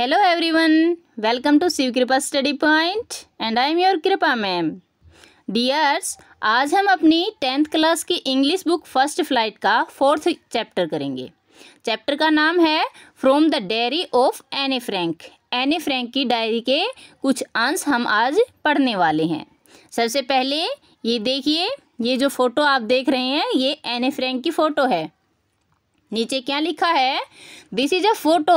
Hello everyone welcome to Shiv Kripa study point and I am your Kripa ma'am dears आज हम अपनी tenth class की English book first flight का fourth chapter करेंगे chapter का नाम है from the diary of Anne Frank Anne Frank की डायरी के कुछ अंश हम आज पढ़ने वाले हैं सबसे पहले ये देखिए ये जो फोटो आप देख रहे हैं ये एनी फ्रैंक की फ़ोटो है नीचे क्या लिखा है this is a photo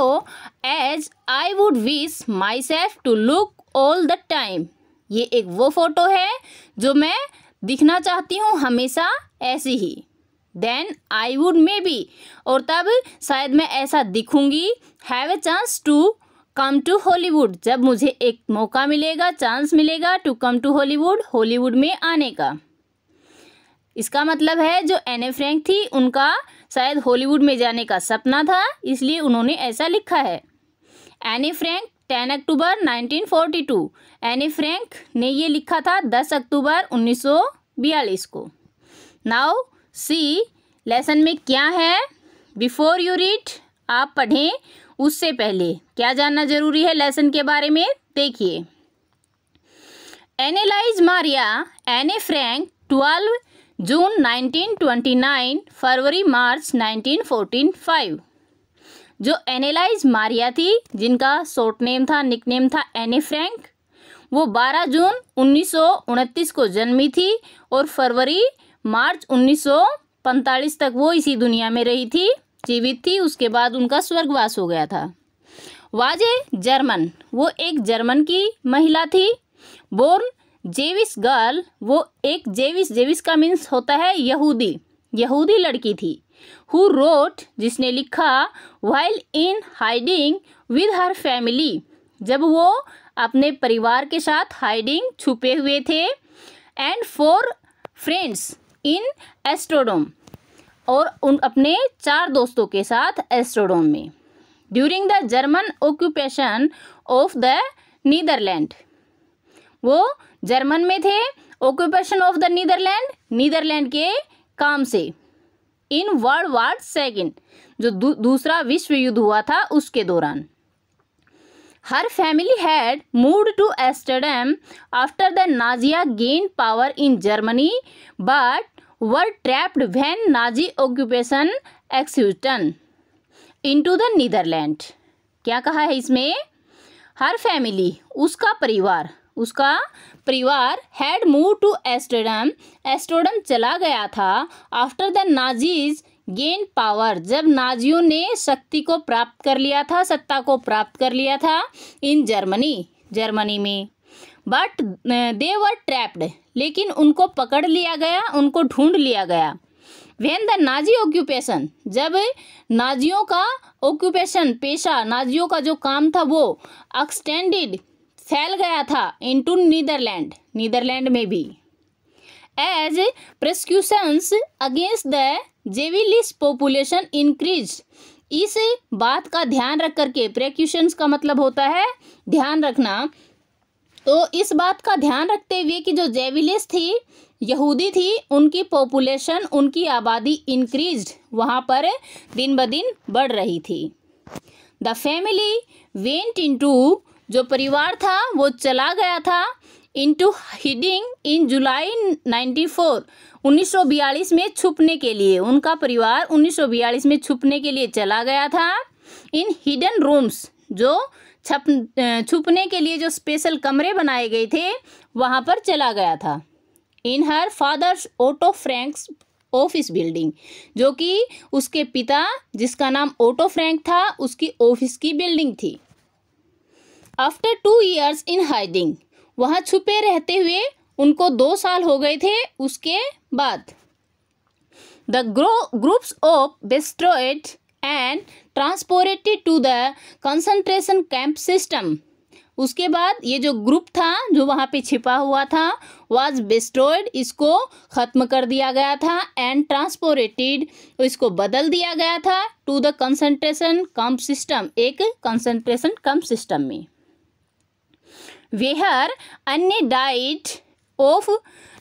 as I would wish myself to look all the time ये एक वो फोटो है जो मैं दिखना चाहती हूँ हमेशा ऐसी ही then I would may be और तब शायद मैं ऐसा दिखूंगी have a chance to come to Hollywood जब मुझे एक मौका मिलेगा चांस मिलेगा to come to Hollywood Hollywood में आने का इसका मतलब है जो एने फ्रेंक थी उनका शायद हॉलीवुड में जाने का सपना था इसलिए उन्होंने ऐसा लिखा है Anne Frank ten October 1942 Anne Frank ने ये लिखा था 10 अक्टूबर 1942 को नाउ सी लेसन में क्या है बिफोर यू रीड आप पढ़ें उससे पहले क्या जानना जरूरी है लेसन के बारे में देखिए Annelies Marie Anne Frank twelve June 1929 February March fourteen five जो एनेलाइज मारिया थी जिनका शॉर्ट नेम था निक नेम था एने फ्रैंक वो 12 जून उनतीस को जन्मी थी और फरवरी मार्च 1945 तक वो इसी दुनिया में रही थी जीवित थी उसके बाद उनका स्वर्गवास हो गया था वाजे जर्मन वो एक जर्मन की महिला थी बोर्न जेविस गर्ल वो एक जेविस जेविस का मीन्स होता है यहूदी यहूदी लड़की थी हु रोट जिसने लिखा while in hiding with her family जब वो अपने परिवार के साथ हाइडिंग छुपे हुए थे and four friends in Amsterdam और उन अपने चार दोस्तों के साथ एस्ट्रोडोम में during the German occupation of the Netherland वो जर्मन में थे occupation of the Netherland Netherland के काम से इन वर्ल्ड वार सेकेंड जो दू, दूसरा विश्व युद्ध हुआ था उसके दौरान her family had move to Amsterdam after the Nazis gain power in Germany but were trapped when Nazi occupation into the Netherland क्या कहा है इसमें हर फैमिली उसका परिवार उसका परिवार had move to Amsterdam Amsterdam चला गया था after the Nazis gain power जब नाजियों ने शक्ति को प्राप्त कर लिया था सत्ता को प्राप्त कर लिया था इन जर्मनी जर्मनी में बट दे वर ट्रैप्ड लेकिन उनको पकड़ लिया गया उनको ढूंढ लिया गया वेन द नाजी ऑक्यूपेशन जब नाजियों का ऑक्यूपेशन पेशा नाजियों का जो काम था वो एक्सटेंडेड फैल गया था इनटू नीदरलैंड नीदरलैंड में भी एज प्रोसिक्यूशंस अगेंस्ट द जेविलिस पॉपुलेशन इंक्रीज इस बात का ध्यान रख करके प्रेक्यूशंस का मतलब होता है ध्यान रखना तो इस बात का ध्यान रखते हुए कि जो जेविलिस थी यहूदी थी उनकी पॉपुलेशन उनकी आबादी इंक्रीज वहाँ पर दिन ब दिन बढ़ रही थी the family went into जो परिवार था वो चला गया था इनटू हिडिंग इन जुलाई 94 1942 में छुपने के लिए उनका परिवार 1942 में छुपने के लिए चला गया था इन हिडन रूम्स जो छप छुपने के लिए जो स्पेशल कमरे बनाए गए थे वहाँ पर चला गया था in her father's Otto Frank's office building जो कि उसके पिता जिसका नाम ओटो फ्रैंक था उसकी ऑफिस की बिल्डिंग थी after two years in hiding वहाँ छुपे रहते हुए उनको दो साल हो गए थे उसके बाद the grow groups of destroyed and transported to the concentration camp system उसके बाद ये जो ग्रुप था जो वहाँ पे छिपा हुआ था वाज बेस्ट्रॉयड इसको ख़त्म कर दिया गया था एंड ट्रांसपोरेटेड इसको बदल दिया गया था to the concentration camp system एक कंसनट्रेशन कम्प सिस्टम में वेहर अन्य डाइट ऑफ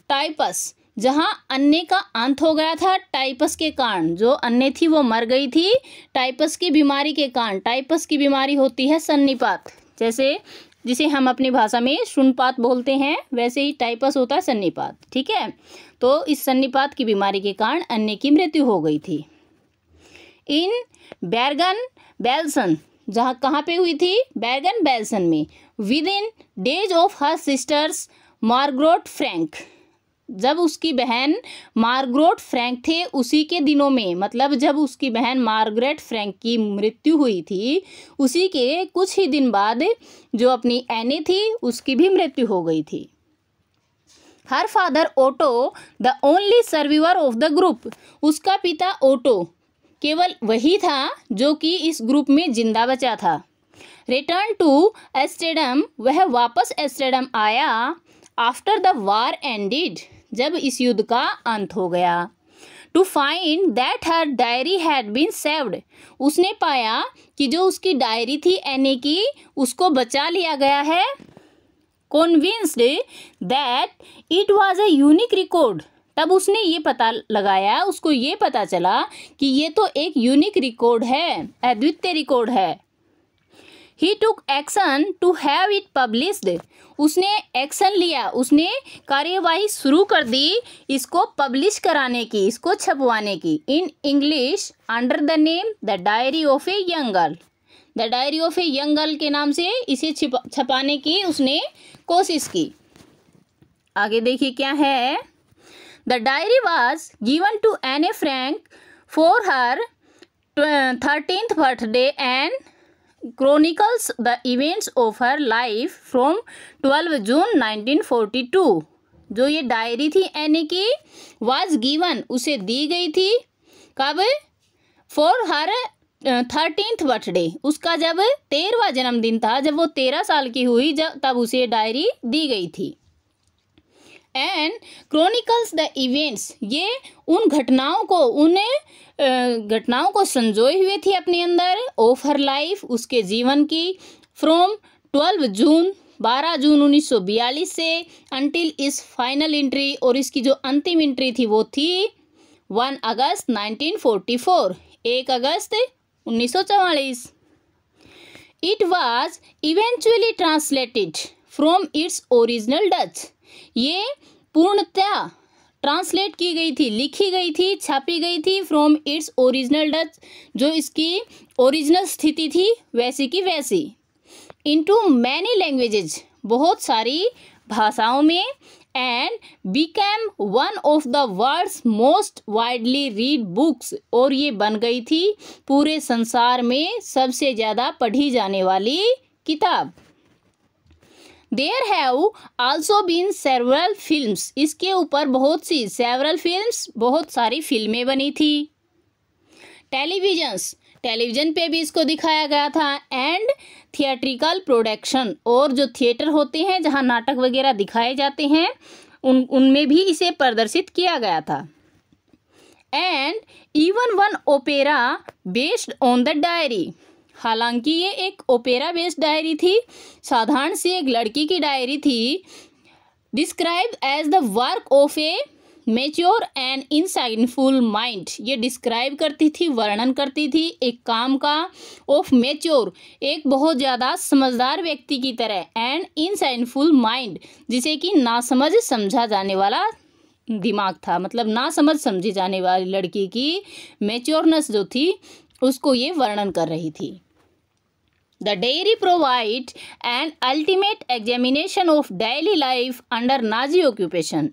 टाइपस जहाँ अन्य का अंत हो गया था टाइपस के कारण जो अन्य थी वो मर गई थी टाइपस की बीमारी के कारण टाइपस की बीमारी होती है सन्निपात जैसे जिसे हम अपनी भाषा में सुनपात बोलते हैं वैसे ही टाइपस होता है सन्निपात ठीक है तो इस सन्निपात की बीमारी के कारण अन्य की मृत्यु हो गई थी इन बैरगन बेल्सन जहाँ कहाँ पे हुई थी बैगन बेल्सन में within days of her sister's Margot Frank जब उसकी बहन मार्ग्रोट फ्रैंक थे उसी के दिनों में मतलब जब उसकी बहन मार्गरेट फ्रैंक की मृत्यु हुई थी उसी के कुछ ही दिन बाद जो अपनी एनी थी उसकी भी मृत्यु हो गई थी her father Otto the only survivor of the group उसका पिता ओटो केवल वही था जो कि इस ग्रुप में जिंदा बचा था रिटर्न टू एस्टेडम वह वापस एस्टेडम आया आफ्टर द वार एंडिड जब इस युद्ध का अंत हो गया to find that her diary had been saved उसने पाया कि जो उसकी डायरी थी एने की उसको बचा लिया गया है convinced that it was a unique record तब उसने ये पता लगाया उसको ये पता चला कि ये तो एक यूनिक रिकॉर्ड है अद्वितीय रिकॉर्ड है he took action to have it published उसने एक्शन लिया उसने कार्यवाही शुरू कर दी इसको पब्लिश कराने की इसको छपवाने की in English under the name the diary of a young girl the diary of a young girl के नाम से इसे छिप छपाने की उसने कोशिश की आगे देखिए क्या है The diary was given to Anne Frank for her 13th birthday and chronicles the events of her life from 12 जून 1942 जो ये डायरी थी एने की वाज गिवन उसे दी गई थी कब फॉर हर थर्टीनथ बर्थडे उसका जब तेरहवा जन्मदिन था जब वो तेरह साल की हुई जब तब उसे डायरी दी गई थी एंड क्रॉनिकल्स द इवेंट्स ये उन घटनाओं को उन घटनाओं को संजोए हुए थी अपने अंदर ऑफ हर लाइफ उसके जीवन की फ्रॉम ट्वेल्व जून बारह जून उन्नीस सौ बयालीस से अंटिल इस फाइनल इंट्री और इसकी जो अंतिम इंट्री थी वो थी one August nineteen forty four एक अगस्त उन्नीस सौ चवालीस it was eventually translated from its original Dutch ये पूर्णतया ट्रांसलेट की गई थी लिखी गई थी छापी गई थी फ्रॉम इट्स ओरिजिनल डच जो इसकी ओरिजिनल स्थिति थी वैसी की वैसी इनटू मैनी लैंग्वेजेज बहुत सारी भाषाओं में and became one of the world's most widely read books और ये बन गई थी पूरे संसार में सबसे ज़्यादा पढ़ी जाने वाली किताब there have also been several film इसके ऊपर बहुत सी सेवरल फिल्म बहुत सारी फिल्में बनी थी टेलीविजन्स टेलीविज़न पे भी इसको दिखाया गया था एंड थिएट्रिकल प्रोडक्शन और जो थिएटर होते हैं जहाँ नाटक वगैरह दिखाए जाते हैं उन उनमें भी इसे प्रदर्शित किया गया था and even one opera based on the diary हालांकि ये एक ओपेरा बेस्ड डायरी थी साधारण सी एक लड़की की डायरी थी describe as the work of a mature and insightful mind ये डिस्क्राइब करती थी वर्णन करती थी एक काम का ऑफ मेच्योर एक बहुत ज़्यादा समझदार व्यक्ति की तरह एंड इनसाइनफुल माइंड जिसे कि नासमझ समझा जाने वाला दिमाग था मतलब ना समझ समझी जाने वाली लड़की की मेच्योरनेस जो थी उसको ये वर्णन कर रही थी The dairy provide an ultimate examination of daily life under Nazi occupation.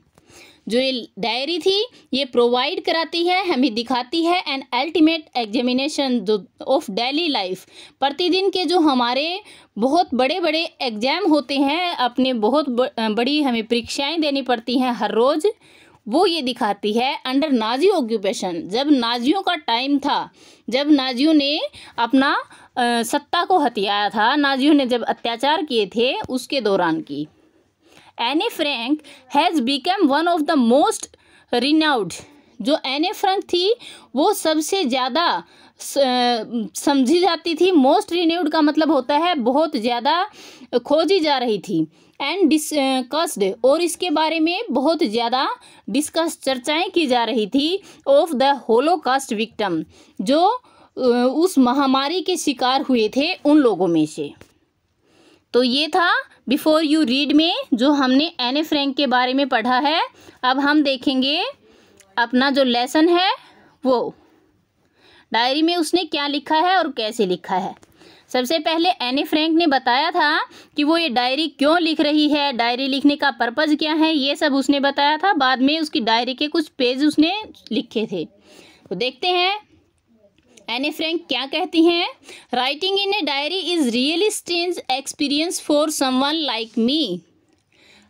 जो ये डायरी थी ये प्रोवाइड कराती है हमें दिखाती है एन अल्टीमेट एग्जामिनेशन जो ऑफ डेली लाइफ प्रतिदिन के जो हमारे बहुत बड़े बड़े एग्जाम होते हैं अपने बहुत बड़ी हमें परीक्षाएं देनी पड़ती हैं हर रोज़ वो ये दिखाती है अंडर नाजी ऑक्यूपेशन जब नाजियों का टाइम था जब नाजियों ने अपना सत्ता को हथियाया था नाजियों ने जब अत्याचार किए थे उसके दौरान की Anne Frank has become one of the most renowned जो एने फ्रैंक थी वो सबसे ज़्यादा समझी जाती थी मोस्ट रिन्यूड का मतलब होता है बहुत ज़्यादा खोजी जा रही थी एंड डिस्कस्ड और इसके बारे में बहुत ज़्यादा डिस्कस चर्चाएं की जा रही थी ऑफ द होलोकास्ट विक्टम जो उस महामारी के शिकार हुए थे उन लोगों में से तो ये था बिफोर यू रीड में जो हमने एने फ्रेंक के बारे में पढ़ा है अब हम देखेंगे अपना जो लेसन है वो डायरी में उसने क्या लिखा है और कैसे लिखा है सबसे पहले ए फ्रेंक ने बताया था कि वो ये डायरी क्यों लिख रही है डायरी लिखने का पर्पज़ क्या है ये सब उसने बताया था बाद में उसकी डायरी के कुछ पेज उसने लिखे थे तो देखते हैं एनी फ्रेंक क्या कहती हैं writing in a diary is really strange experience for someone like me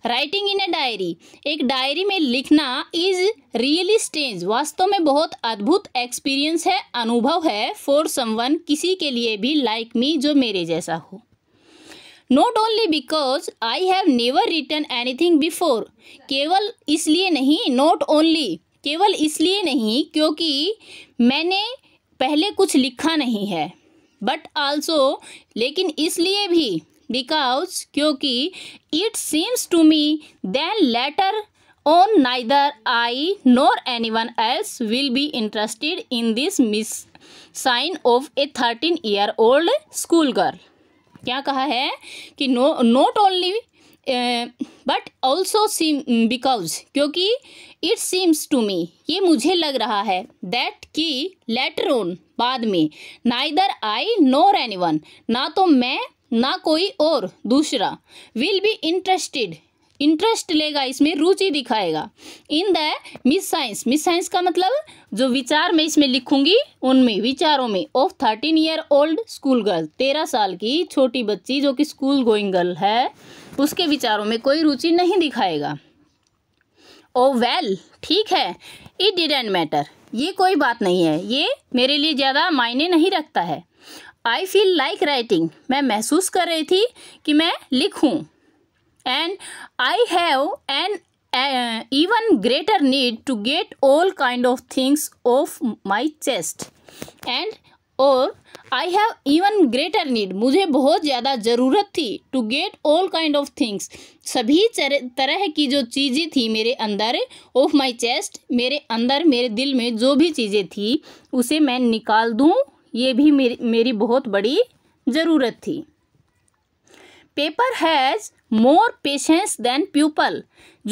writing in a diary एक डायरी में लिखना इज रियली स्ट्रेंज वास्तव में बहुत अद्भुत एक्सपीरियंस है अनुभव है फॉर समवन किसी के लिए भी लाइक like मी जो मेरे जैसा हो not only because I have never written anything before केवल इसलिए नहीं नॉट ओनली केवल इसलिए नहीं क्योंकि मैंने पहले कुछ लिखा नहीं है बट आल्सो लेकिन इसलिए भी बिकॉज क्योंकि it seems to me then later on neither I nor anyone else will be interested in this musings of a thirteen year old school girl क्या कहा है कि no not only but also seem because क्योंकि it seems to me ये मुझे लग रहा है दैट कि लेटर ओन बाद में ना इधर आई नोर एनी वन ना तो मैं ना कोई और दूसरा विल बी इंटरेस्टेड इंटरेस्ट लेगा इसमें रुचि दिखाएगा in the musings musings का मतलब जो विचार मैं इसमें लिखूंगी उनमें विचारों में of thirteen year old school girl तेरह साल की छोटी बच्ची जो कि स्कूल गोइंग गर्ल है उसके विचारों में कोई रुचि नहीं दिखाएगा ओ oh, वेल ठीक है इट डिडेंट मैटर ये कोई बात नहीं है ये मेरे लिए ज़्यादा मायने नहीं रखता है आई फील लाइक राइटिंग मैं महसूस कर रही थी कि मैं लिखूँ and I have an even greater need to get all kind of things of my chest and और I have even greater need मुझे बहुत ज़्यादा ज़रूरत थी to get all kind of things सभी तरह की जो चीज़ें थी मेरे अंदर ऑफ माई चेस्ट मेरे अंदर मेरे दिल में जो भी चीज़ें थी उसे मैं निकाल दूँ ये भी मेरी मेरी बहुत बड़ी ज़रूरत थी paper has more patience than people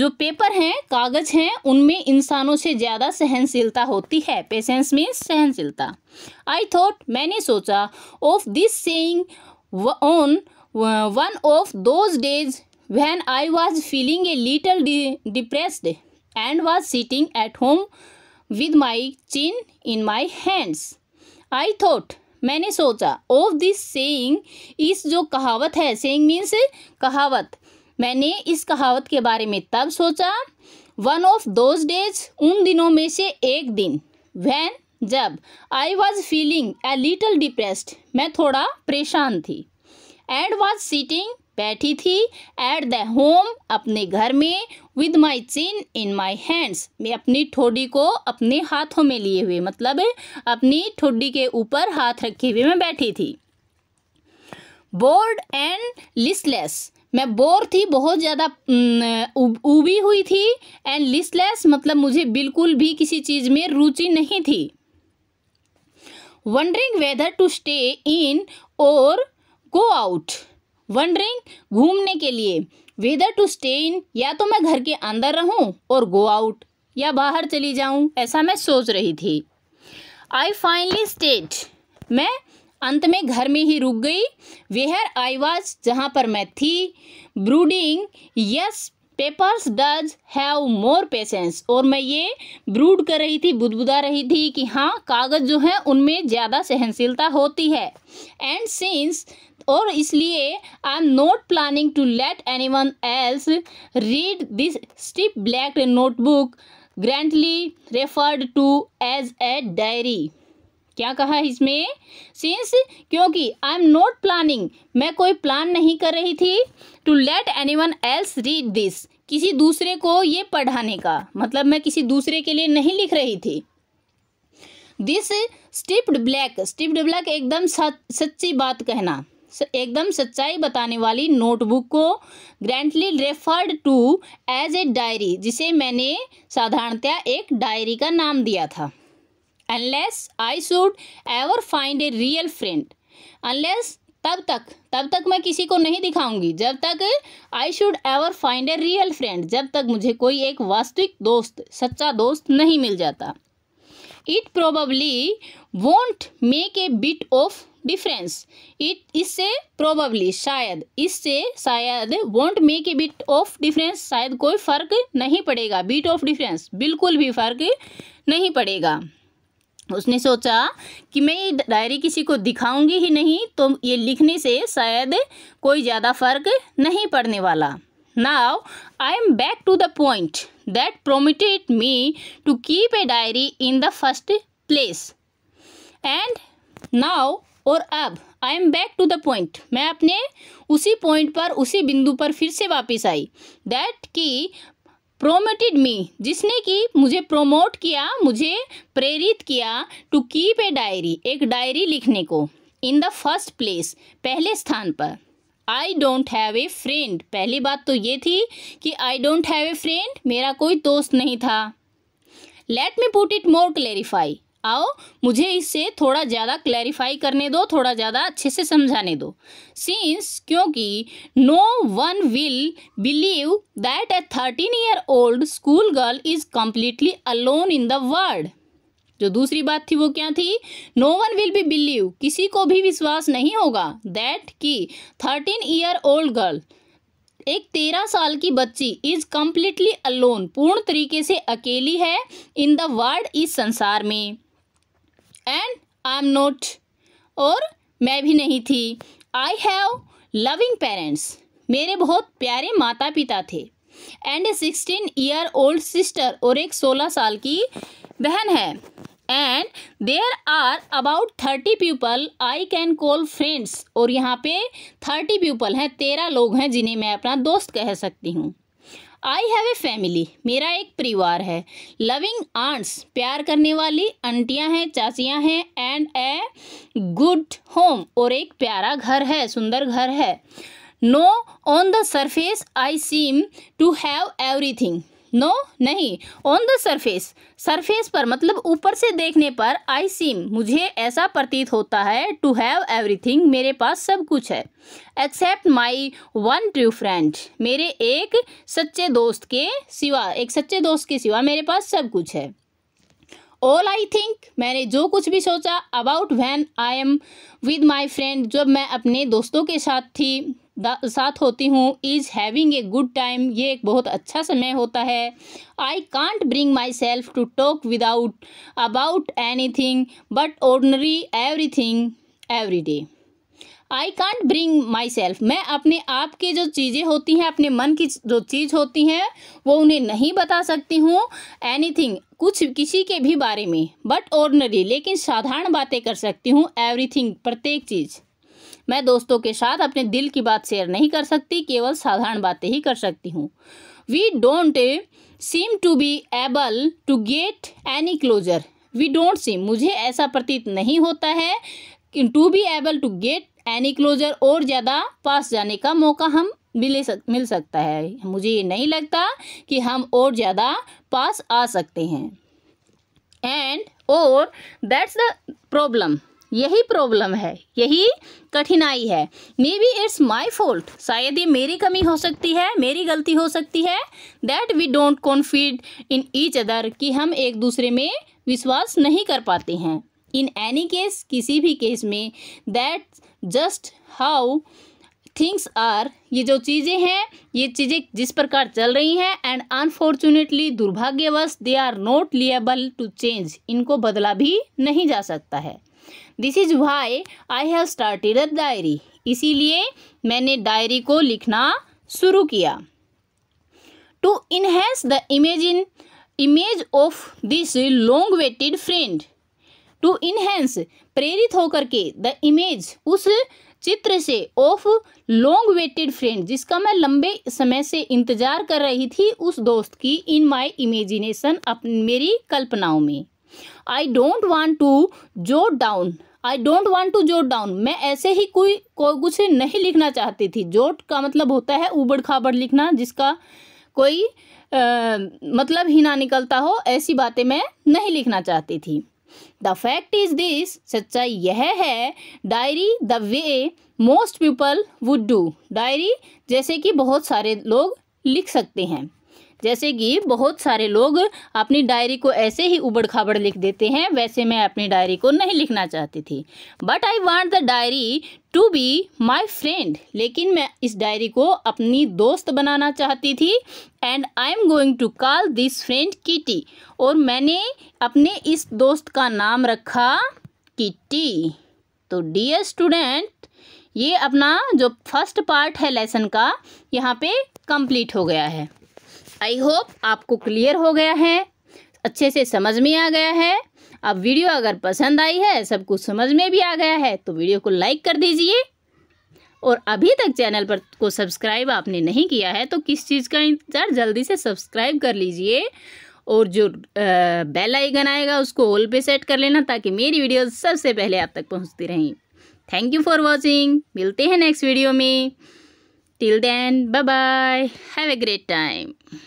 जो पेपर हैं कागज़ हैं उनमें इंसानों से ज़्यादा सहनशीलता होती है पेशेंस मीन्स सहनशीलता आई थॉट मैंने सोचा of this saying on one of those days when I was feeling a little depressed and was sitting at home with my chin in my hands I thought मैंने सोचा of this saying इस जो कहावत है saying means कहावत मैंने इस कहावत के बारे में तब सोचा वन ऑफ दोज डेज उन दिनों में से एक दिन वैन जब I was feeling a little depressed मैं थोड़ा परेशान थी एंड वॉज सीटिंग बैठी थी एट द होम अपने घर में with my chin in my hands मैं अपनी ठोडी को अपने हाथों में लिए हुए मतलब अपनी ठोडी के ऊपर हाथ रखे हुए मैं बैठी थी बोर्ड एंड लिस्टलेस मैं बोर थी बहुत ज़्यादा उबी हुई थी एंड लिस्टलेस मतलब मुझे बिल्कुल भी किसी चीज़ में रुचि नहीं थी wondering whether to stay in और गो आउट वंडरिंग घूमने के लिए वेदर टू स्टे इन या तो मैं घर के अंदर रहूं और गो आउट या बाहर चली जाऊं ऐसा मैं सोच रही थी आई फाइनली स्टेट मैं अंत में घर में ही रुक गई वेहर आई वॉज जहाँ पर मैं थी brooding yes papers does have more patience और मैं ये ब्रूड कर रही थी बुदबुदा रही थी कि हाँ कागज़ जो है उनमें ज़्यादा सहनशीलता होती है एंड सिंस और इसलिए I am not planning to let anyone else read this stiff black notebook grandly referred to as a diary क्या कहा इसमें सिंस क्योंकि आई एम नॉट प्लानिंग मैं कोई प्लान नहीं कर रही थी to let anyone else read this किसी दूसरे को ये पढ़ाने का मतलब मैं किसी दूसरे के लिए नहीं लिख रही थी this stiffed black stiffed black एकदम सच्ची बात कहना एकदम सच्चाई बताने वाली नोटबुक को grandly referred to as a diary जिसे मैंने साधारणतया एक डायरी का नाम दिया था unless I should ever find a real friend unless तब तक तब तक मैं किसी को नहीं दिखाऊंगी जब तक I should ever find a real friend जब तक मुझे कोई एक वास्तविक दोस्त सच्चा दोस्त नहीं मिल जाता it probably won't make a bit of difference it इससे प्रोबली शायद इससे शायद won't make a bit of difference शायद कोई फर्क नहीं पड़ेगा बिट ऑफ डिफरेंस बिल्कुल भी फर्क नहीं पड़ेगा उसने सोचा कि मैं ये डायरी किसी को दिखाऊंगी ही नहीं तो ये लिखने से शायद कोई ज़्यादा फर्क नहीं पड़ने वाला now I am back to the point that prompted me to keep a diary in the first place and now और अब I am back to the point मैं अपने उसी पॉइंट पर उसी बिंदु पर फिर से वापस आई दैट कि प्रोमोटेड मी जिसने कि मुझे प्रोमोट किया मुझे प्रेरित किया टू कीप ए डायरी एक डायरी लिखने को इन द फर्स्ट प्लेस पहले स्थान पर I don't have a friend पहली बात तो ये थी कि I don't have a friend मेरा कोई दोस्त नहीं था let me put it more clarify आओ मुझे इसे थोड़ा ज़्यादा क्लैरिफाई करने दो थोड़ा ज़्यादा अच्छे से समझाने दो सीन्स क्योंकि no one will believe that a thirteen year old school girl is completely alone in the world जो दूसरी बात थी वो क्या थी no one will be believe किसी को भी विश्वास नहीं होगा दैट कि थर्टीन ईयर ओल्ड गर्ल एक तेरह साल की बच्ची इज कम्प्लीटली अलोन पूर्ण तरीके से अकेली है इन द वर्ल्ड इस संसार में एंड आई एम नोट और मैं भी नहीं थी आई हैव लविंग पेरेंट्स मेरे बहुत प्यारे माता पिता थे and a sixteen year old sister और एक सोलह साल की बहन है and there are about thirty people I can call friends और यहाँ पे थर्टी पीपल हैं तेरह लोग हैं जिन्हें मैं अपना दोस्त कह सकती हूँ आई हैव ए फैमिली मेरा एक परिवार है लविंग आंट्स प्यार करने वाली अंटियाँ हैं चाचियाँ हैं एंड ए गुड होम और एक प्यारा घर है सुंदर घर है no on the surface I seem to have everything no नहीं ऑन द सरफेस सरफेस पर मतलब ऊपर से देखने पर आई सीम मुझे ऐसा प्रतीत होता है टू हैव एवरीथिंग मेरे पास सब कुछ है except my one true friend मेरे एक सच्चे दोस्त के सिवा एक सच्चे दोस्त के सिवा मेरे पास सब कुछ है ऑल आई थिंक मैंने जो कुछ भी सोचा about when I am with my friend जब मैं अपने दोस्तों के साथ थी साथ होती हूँ is having a good time ये एक बहुत अच्छा समय होता है I can't bring myself to talk without about anything but ordinary everything every day I can't bring myself मैं अपने आप की जो चीज़ें होती हैं अपने मन की जो चीज़ होती हैं वो उन्हें नहीं बता सकती हूँ एनी थिंग कुछ किसी के भी बारे में बट ऑर्डनरी लेकिन साधारण बातें कर सकती हूँ एवरी थिंग प्रत्येक चीज़ मैं दोस्तों के साथ अपने दिल की बात शेयर नहीं कर सकती केवल साधारण बातें ही कर सकती हूँ we don't seem to be able to get any closer we don't seem मुझे ऐसा प्रतीत नहीं होता है to be able to get any closer और ज़्यादा पास जाने का मौका हम मिले सक, मिल सकता है मुझे ये नहीं लगता कि हम और ज़्यादा पास आ सकते हैं एंड और दैट्स द प्रॉब्लम यही प्रॉब्लम है यही कठिनाई है maybe it's my fault शायद ये मेरी कमी हो सकती है मेरी गलती हो सकती है that we don't confide in each other कि हम एक दूसरे में विश्वास नहीं कर पाते हैं इन एनी केस किसी भी केस में that just how things are ये जो चीज़ें हैं ये चीज़ें जिस प्रकार चल रही हैं एंड अनफॉर्चुनेटली दुर्भाग्यवश they are not liable to change इनको बदला भी नहीं जा सकता है this is why I have started a diary इसीलिए मैंने डायरी को लिखना शुरू किया to enhance the image in image of this long waited friend to enhance प्रेरित होकर के द इमेज उस चित्र से ऑफ लॉन्ग वेटेड फ्रेंड जिसका मैं लंबे समय से इंतजार कर रही थी उस दोस्त की इन माई इमेजिनेशन अपनी मेरी कल्पनाओं में I don't want to jot down I don't want to jot down मैं ऐसे ही कोई को कुछ नहीं लिखना चाहती थी जोट का मतलब होता है उबड़ खाबड़ लिखना जिसका कोई आ, मतलब ही ना निकलता हो ऐसी बातें मैं नहीं लिखना चाहती थी द फैक्ट इज दिस सच्चाई यह है diary the way most people would do diary जैसे कि बहुत सारे लोग लिख सकते हैं जैसे कि बहुत सारे लोग अपनी डायरी को ऐसे ही उबड़ खाबड़ लिख देते हैं वैसे मैं अपनी डायरी को नहीं लिखना चाहती थी but I want the diary to be my friend लेकिन मैं इस डायरी को अपनी दोस्त बनाना चाहती थी and I am going to call this friend Kitty और मैंने अपने इस दोस्त का नाम रखा किटी तो डियर स्टूडेंट ये अपना जो फर्स्ट पार्ट है लेसन का यहाँ पे कंप्लीट हो गया है आई होप आपको क्लियर हो गया है अच्छे से समझ में आ गया है अब वीडियो अगर पसंद आई है सब कुछ समझ में भी आ गया है तो वीडियो को लाइक कर दीजिए और अभी तक चैनल पर को सब्सक्राइब आपने नहीं किया है तो किस चीज़ का इंतज़ार जल्दी से सब्सक्राइब कर लीजिए और जो बेल आइकन आएगा उसको ऑल पे सेट कर लेना ताकि मेरी वीडियो सबसे पहले आप तक पहुंचती रहें थैंक यू फॉर वॉचिंग मिलते हैं नेक्स्ट वीडियो में till then bye bye have a great time